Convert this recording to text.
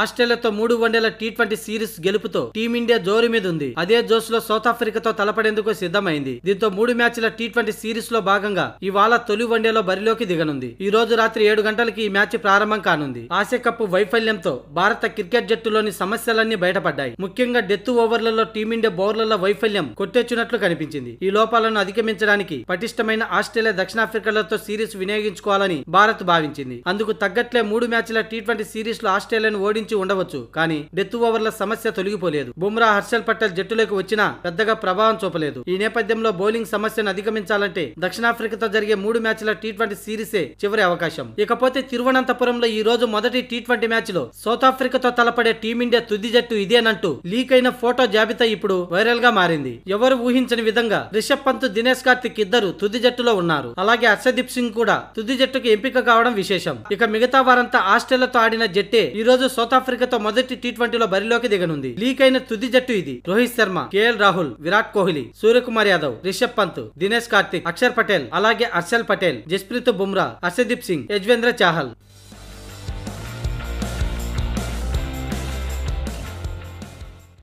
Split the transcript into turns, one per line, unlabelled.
ఆస్ట్రేలియాతో మూడు వన్డేల T twenty series గెలుపుతో టీమిండియా జోరు మీద ఉంది అదే జోస్ లో సౌత్ ఆఫ్రికాతో తలపడేందుకు సిద్ధమైంది దీంతో మూడు మ్యాచ్ల టీ ట్వంటీ సిరీస్ లో భాగంగా ఇవాళ తొలి వన్డేలో బరిలోకి దిగనుంది ఈ రోజు రాత్రి ఏడు గంటలకి ఈ మ్యాచ్ ప్రారంభం కానుంది ఆసియా కప్ వైఫల్యంతో భారత క్రికెట్ జట్టులోని సమస్యలన్నీ బయటపడ్డాయి ముఖ్యంగా డెత్ ఓవర్లలో టీమిండియా బౌలర్ల వైఫల్యం కొట్టేచ్చినట్లు కనిపించింది ఈ లోపాలను అధిగమించడానికి పటిష్టమైన ఆస్ట్రేలియా దక్షిణాఫ్రికాలతో సిరీస్ వినియోగించుకోవాలని భారత్ భావించింది అందుకు తగ్గట్లే మూడు మ్యాచ్ల టీ ట్వంటీ సిరీస్ లో ఆస్ట్రేలియాను ఓడి ఓడించి ఉండవచ్చు కానీ డెత్ ఓవర్ల సమస్య తొలగిపోలేదు బుమ్రా హర్షల్ పటేల్ జట్టులోకి వచ్చినా పెద్దగా ప్రభావం చూపలేదు ఈ నేపథ్యంలో బౌలింగ్ సమస్యను అధిగమించాలంటే దక్షిణాఫ్రికాతో జరిగే మూడు మ్యాచ్ల టీ ట్వంటీ సిరీసే చివరి అవకాశం ఇకపోతే తిరువనంతపురంలో ఈ రోజు మొదటి టీ ట్వంటీ మ్యాచ్ లో సౌత్ ఆఫ్రికాతో తలపడే టీమిండియా తుది జట్టు ఇదేనంటూ లీక్ అయిన ఫోటో జాబితా ఇప్పుడు వైరల్ గా మారింది ఎవరు ఊహించని విధంగా రిషబ్ పంత్ దినేష్ కార్తిక్ ఇద్దరు తుది జట్టులో ఉన్నారు అలాగే హర్షదీప్ సింగ్ కూడా తుది జట్టుకు ఎంపిక కావడం విశేషం ఇక మిగతా వారంతా ఆస్ట్రేలియాతో ఆడిన జట్టే ఈ రోజు సౌత్ సౌత్ ఆఫ్రికాతో మొదటి టీ ట్వంటీలో బరిలోకి దిగనుంది లీక్ అయిన తుది జట్టు ఇది రోహిత్ శర్మ కేఎల్ రాహుల్ విరాట్ కోహ్లీ సూర్యకుమార్ యాదవ్ రిషబ్ పంత్ దినేష్ కార్తిక్ అక్షర్ పటేల్ అలాగే అర్షల్ పటేల్ జస్ప్రీత్ బుమ్రా హర్షదీప్ సింగ్ యజ్వేంద్ర చాహల్